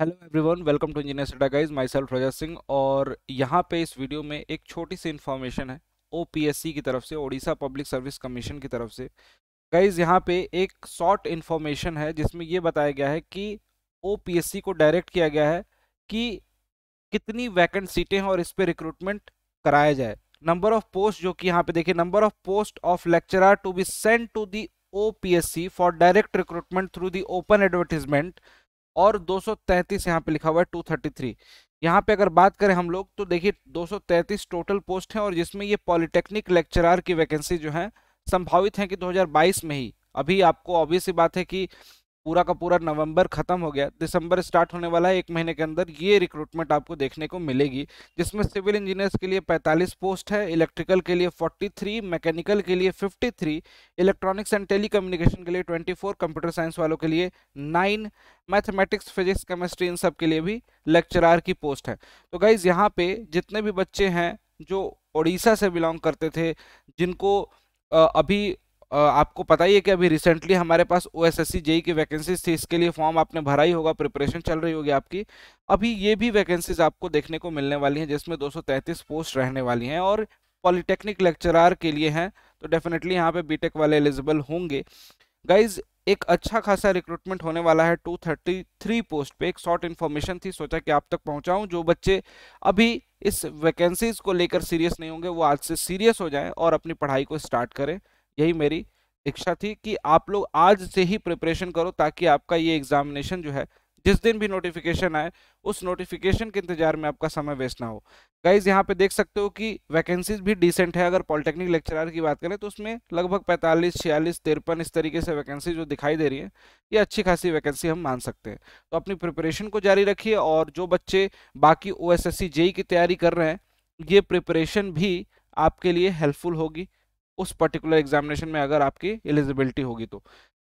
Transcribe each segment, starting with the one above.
hello everyone welcome to engineers Adda guys my self Raza Singh और यहाँ पे इस वीडियो में एक छोटी सी इन्फॉर्मेशन है ओपीएससी की तरफ से ओडिशा पब्लिक सर्विस कमीशन की तरफ से गाइज यहाँ पे एक शॉर्ट इन्फॉर्मेशन है जिसमें ये बताया गया है कि ओपीएससी को डायरेक्ट किया गया है कि कितनी वैकेंट सीटें हैं और इस पर रिक्रूटमेंट कराया जाए नंबर ऑफ पोस्ट जो कि यहाँ पे देखिए number of post of lecturer to be send to the OPSC for direct recruitment through the open advertisement और 233 यहाँ पे लिखा हुआ है 233 यहाँ पे अगर बात करें हम लोग तो देखिए 233 टोटल पोस्ट हैं और जिसमें ये पॉलिटेक्निक लेक्चरार की वैकेंसी जो है संभावित है कि 2022 में ही अभी आपको ऑब्वियस बात है कि पूरा का पूरा नवंबर खत्म हो गया दिसंबर स्टार्ट होने वाला है एक महीने के अंदर ये रिक्रूटमेंट आपको देखने को मिलेगी जिसमें सिविल इंजीनियर्स के लिए 45 पोस्ट है इलेक्ट्रिकल के लिए 43 मैकेनिकल के लिए 53 इलेक्ट्रॉनिक्स एंड टेली के लिए 24 कंप्यूटर साइंस वालों के लिए 9 मैथमेटिक्स फिजिक्स केमिस्ट्री इन सब के लिए भी लेक्चरार की पोस्ट है तो गाइज यहाँ पे जितने भी बच्चे हैं जो उड़ीसा से बिलोंग करते थे जिनको अभी आपको पता ही है कि अभी रिसेंटली हमारे पास O S S C JE की वैकेंसीज थी इसके लिए फॉर्म आपने भरा ही होगा प्रिपरेशन चल रही होगी आपकी अभी ये भी वैकेंसीज आपको देखने को मिलने वाली हैं जिसमें 233 पोस्ट रहने वाली हैं और पॉलिटेक्निक लेक्चरार के लिए हैं तो डेफिनेटली यहाँ पे बीटेक वाले एलिजिबल होंगे गाइज एक अच्छा खासा रिक्रूटमेंट होने वाला है थ्री पोस्ट पे एक शॉर्ट इन्फॉर्मेशन थी सोचा कि आप तक पहुंचाऊं जो बच्चे अभी इस वैकेंसीज को लेकर सीरियस नहीं होंगे वो आज से सीरियस हो जाएं और अपनी पढ़ाई को स्टार्ट करें यही मेरी इच्छा थी कि आप लोग आज से ही प्रिपरेशन करो ताकि आपका ये एग्जामिनेशन जो है जिस दिन भी नोटिफिकेशन आए उस नोटिफिकेशन के इंतजार में आपका समय वेस्ट ना हो गाइज यहाँ पे देख सकते हो कि वैकेंसीज भी डिसेंट है अगर पॉलिटेक्निक लेक्चरर की बात करें तो उसमें लगभग 45, छियालीस तिरपन इस तरीके से वैकेंसी जो दिखाई दे रही है ये अच्छी खासी वैकेंसी हम मान सकते हैं तो अपनी प्रिपरेशन को जारी रखिए और जो बच्चे बाकी ओ एस e की तैयारी कर रहे हैं ये प्रिपरेशन भी आपके लिए हेल्पफुल होगी उस पर्टिकुलर एग्जामिनेशन में अगर आपकी एलिजिबिलिटी होगी तो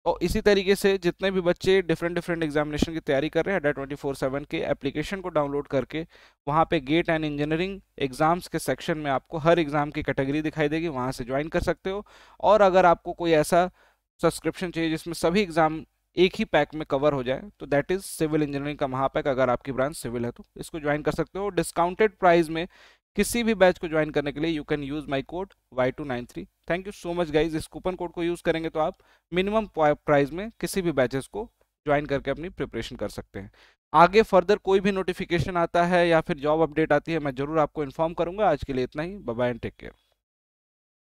और इसी तरीके से जितने भी बच्चे डिफरेंट डिफरेंट एग्जामिनेशन की तैयारी कर रहे हैं अड्डा ट्वेंटी फोर सेवन के एप्लीकेशन को डाउनलोड करके वहाँ पे गेट एंड इंजीनियरिंग एग्जाम्स के सेक्शन में आपको हर एग्ज़ाम की कैटेगरी दिखाई देगी वहाँ से ज्वाइन कर सकते हो और अगर आपको कोई ऐसा सब्सक्रिप्शन चाहिए जिसमें सभी एग्ज़ाम एक ही पैक में कवर हो जाए तो दैट इज़ सिविल इंजीनियरिंग का महापैक अगर आपकी ब्रांच सिविल है तो इसको ज्वाइन कर सकते हो डिस्काउंटेड प्राइस में किसी भी बैच को ज्वाइन करने के लिए you can use my code Y two nine three thank you so much guys इस कूपन कोड को यूज करेंगे तो आप मिनिमम प्राइस में किसी भी बैचेस को ज्वाइन करके अपनी प्रिपरेशन कर सकते हैं आगे फर्दर कोई भी नोटिफिकेशन आता है या फिर जॉब अपडेट आती है मैं जरूर आपको इन्फॉर्म करूंगा आज के लिए इतना ही बाय एंड टेक केयर